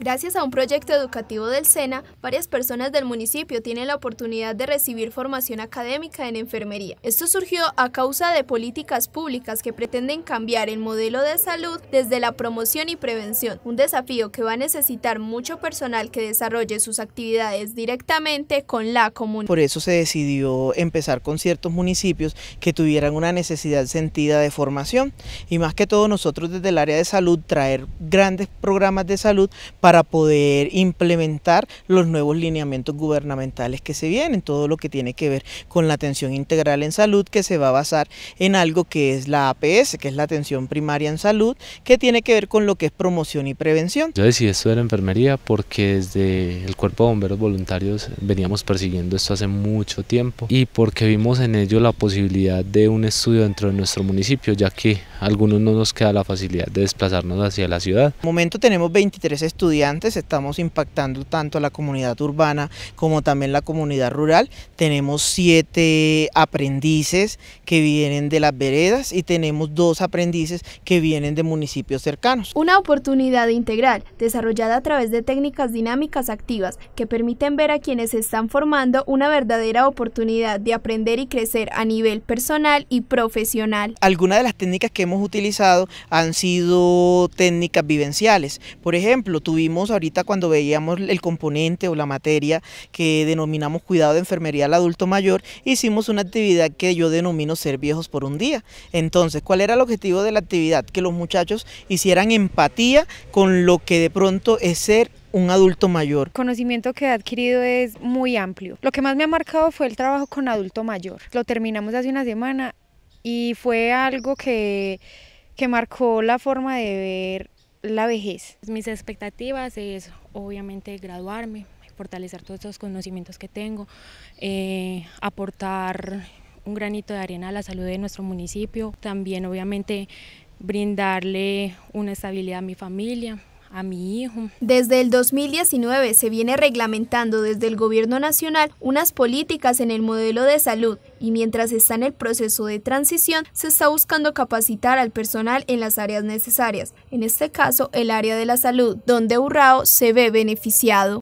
Gracias a un proyecto educativo del SENA, varias personas del municipio tienen la oportunidad de recibir formación académica en enfermería. Esto surgió a causa de políticas públicas que pretenden cambiar el modelo de salud desde la promoción y prevención, un desafío que va a necesitar mucho personal que desarrolle sus actividades directamente con la comunidad. Por eso se decidió empezar con ciertos municipios que tuvieran una necesidad sentida de formación y más que todo nosotros desde el área de salud traer grandes programas de salud para poder implementar los nuevos lineamientos gubernamentales que se vienen, todo lo que tiene que ver con la atención integral en salud que se va a basar en algo que es la APS, que es la atención primaria en salud, que tiene que ver con lo que es promoción y prevención. Yo decidí estudiar enfermería porque desde el Cuerpo de Bomberos Voluntarios veníamos persiguiendo esto hace mucho tiempo y porque vimos en ello la posibilidad de un estudio dentro de nuestro municipio, ya que a algunos no nos queda la facilidad de desplazarnos hacia la ciudad. En el momento tenemos 23 estudiantes estamos impactando tanto a la comunidad urbana como también la comunidad rural. Tenemos siete aprendices que vienen de las veredas y tenemos dos aprendices que vienen de municipios cercanos. Una oportunidad integral desarrollada a través de técnicas dinámicas activas que permiten ver a quienes están formando una verdadera oportunidad de aprender y crecer a nivel personal y profesional. Algunas de las técnicas que hemos utilizado han sido técnicas vivenciales. Por ejemplo, tuvimos vimos ahorita cuando veíamos el componente o la materia que denominamos cuidado de enfermería al adulto mayor, hicimos una actividad que yo denomino ser viejos por un día. Entonces, ¿cuál era el objetivo de la actividad? Que los muchachos hicieran empatía con lo que de pronto es ser un adulto mayor. El conocimiento que he adquirido es muy amplio. Lo que más me ha marcado fue el trabajo con adulto mayor. Lo terminamos hace una semana y fue algo que, que marcó la forma de ver la vejez. Mis expectativas es obviamente graduarme, fortalecer todos esos conocimientos que tengo, eh, aportar un granito de arena a la salud de nuestro municipio, también obviamente brindarle una estabilidad a mi familia, a mi hijo. Desde el 2019 se viene reglamentando desde el gobierno nacional unas políticas en el modelo de salud y mientras está en el proceso de transición se está buscando capacitar al personal en las áreas necesarias, en este caso el área de la salud, donde Urrao se ve beneficiado.